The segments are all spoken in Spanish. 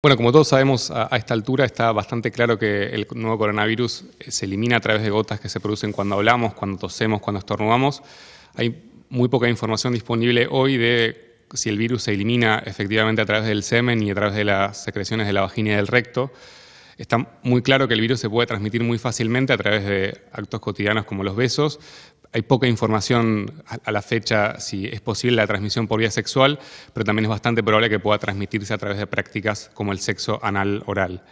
Bueno, como todos sabemos, a, esta altura está bastante claro que el nuevo coronavirus eh, se elimina a través de gotas que se producen cuando hablamos, cuando tosemos, cuando estornudamos. Hay muy poca información disponible hoy de si el virus se elimina efectivamente a través del semen y a través de las secreciones de la vagina y del recto. Está muy claro que el virus se puede transmitir muy fácilmente a través de actos cotidianos como los besos, hay poca información a la fecha si es posible la transmisión por vía sexual, pero también es bastante probable que pueda transmitirse a través de prácticas como el sexo anal oral.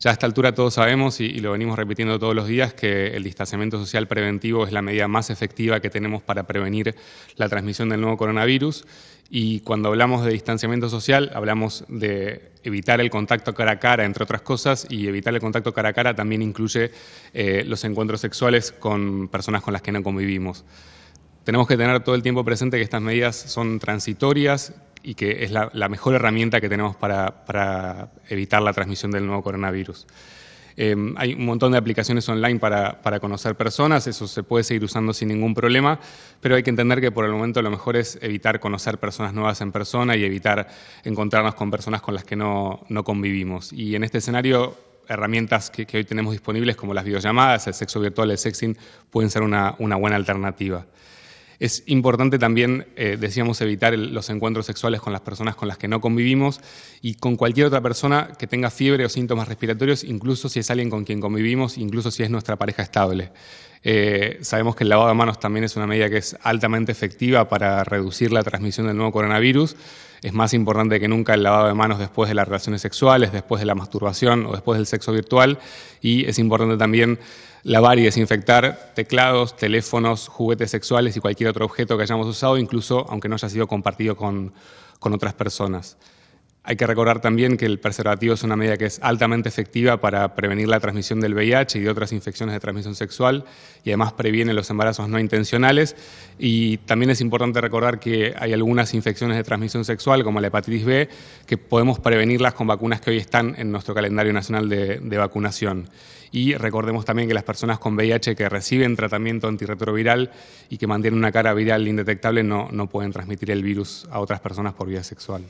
Ya a esta altura todos sabemos, y, lo venimos repitiendo todos los días, que el distanciamiento social preventivo es la medida más efectiva que tenemos para prevenir la transmisión del nuevo coronavirus. Y cuando hablamos de distanciamiento social, hablamos de evitar el contacto cara a cara, entre otras cosas, y evitar el contacto cara a cara también incluye eh, los encuentros sexuales con personas con las que no convivimos. Tenemos que tener todo el tiempo presente que estas medidas son transitorias, y que es la, mejor herramienta que tenemos para, evitar la transmisión del nuevo coronavirus. Em, hay un montón de aplicaciones online para, conocer personas, eso se puede seguir usando sin ningún problema, pero hay que entender que por el momento lo mejor es evitar conocer personas nuevas en persona y evitar encontrarnos con personas con las que no, convivimos. Y en este escenario, herramientas que, hoy tenemos disponibles como las videollamadas, el sexo virtual, el sexing, pueden ser una buena alternativa. Es importante también, eh, decíamos, evitar los encuentros sexuales con las personas con las que no convivimos y con cualquier otra persona que tenga fiebre o síntomas respiratorios, incluso si es alguien con quien convivimos, incluso si es nuestra pareja estable. Eh, sabemos que el lavado de manos también es una medida que es altamente efectiva para reducir la transmisión del nuevo coronavirus. Es más importante que nunca el lavado de manos después de las relaciones sexuales, después de la masturbación o después del sexo virtual. Y es importante también lavar y desinfectar teclados, teléfonos, juguetes sexuales y cualquier otro objeto que hayamos usado, incluso aunque no haya sido compartido con otras personas. Hay que recordar también que el preservativo es una medida que es altamente efectiva para prevenir la transmisión del VIH y de otras infecciones de transmisión sexual y además previene los embarazos no intencionales. Y también es importante recordar que hay algunas infecciones de transmisión sexual, como la hepatitis B, que podemos prevenirlas con vacunas que hoy están en nuestro calendario nacional de, vacunación. Y recordemos también que las personas con VIH que reciben tratamiento antirretroviral y que mantienen una cara viral indetectable no pueden transmitir el virus a otras personas por vía sexual.